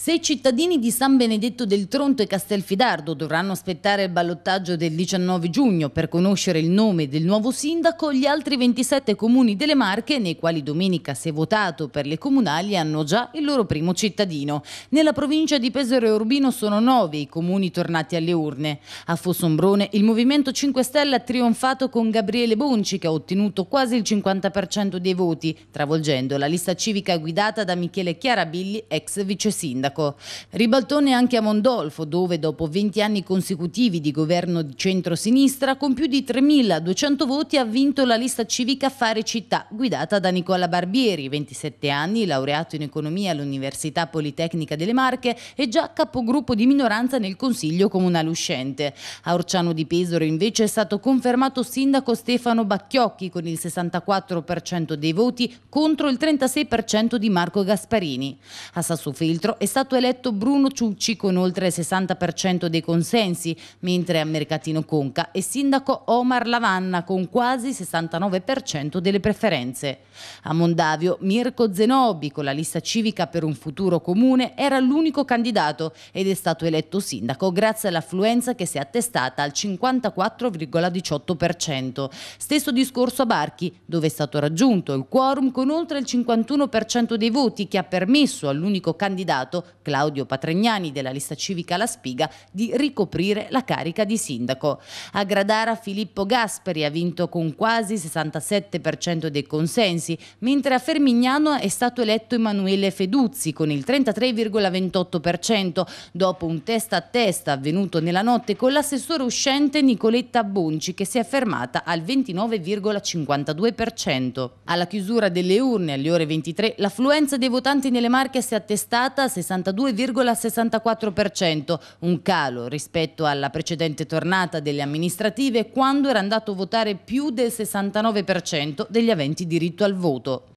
Se i cittadini di San Benedetto del Tronto e Castelfidardo dovranno aspettare il ballottaggio del 19 giugno per conoscere il nome del nuovo sindaco, gli altri 27 comuni delle Marche, nei quali domenica si è votato per le comunali, hanno già il loro primo cittadino. Nella provincia di Pesaro e Urbino sono nove i comuni tornati alle urne. A Fossombrone il Movimento 5 Stelle ha trionfato con Gabriele Bonci che ha ottenuto quasi il 50% dei voti, travolgendo la lista civica guidata da Michele Chiarabilli, ex vice sindaco sindaco. Ribaltone anche a Mondolfo, dove dopo 20 anni consecutivi di governo di centro-sinistra, con più di 3.200 voti ha vinto la lista civica Fare Città, guidata da Nicola Barbieri, 27 anni, laureato in economia all'Università Politecnica delle Marche e già capogruppo di minoranza nel Consiglio Comunale uscente. A Orciano di Pesaro invece è stato confermato sindaco Stefano Bacchiocchi con il 64% dei voti contro il 36% di Marco Gasparini. A Sassofeltro è stato stato eletto Bruno Ciucci con oltre il 60% dei consensi, mentre a Mercatino Conca è sindaco Omar Lavanna con quasi il 69% delle preferenze. A Mondavio Mirko Zenobi con la lista civica per un futuro comune era l'unico candidato ed è stato eletto sindaco grazie all'affluenza che si è attestata al 54,18%. Stesso discorso a Barchi, dove è stato raggiunto il quorum con oltre il 51% dei voti che ha permesso all'unico candidato Claudio Patregnani della lista civica La Spiga di ricoprire la carica di sindaco. A Gradara Filippo Gasperi ha vinto con quasi 67% dei consensi, mentre a Fermignano è stato eletto Emanuele Feduzzi con il 33,28% dopo un testa a testa avvenuto nella notte con l'assessore uscente Nicoletta Bonci che si è fermata al 29,52%. Alla chiusura delle urne alle ore 23 l'affluenza dei votanti nelle Marche si è attestata a 60 62,64%, un calo rispetto alla precedente tornata delle amministrative quando era andato a votare più del 69% degli aventi diritto al voto.